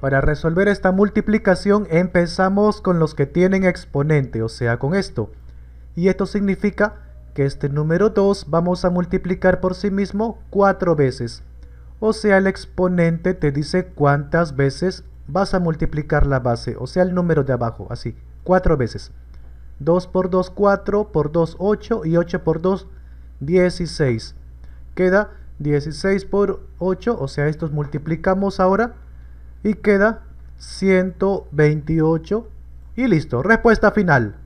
Para resolver esta multiplicación empezamos con los que tienen exponente, o sea con esto. Y esto significa que este número 2 vamos a multiplicar por sí mismo 4 veces. O sea el exponente te dice cuántas veces vas a multiplicar la base, o sea el número de abajo, así, 4 veces. 2 por 2, 4, por 2, 8 y 8 por 2, 16. Queda 16 por 8, o sea estos multiplicamos ahora y queda 128 y listo, respuesta final.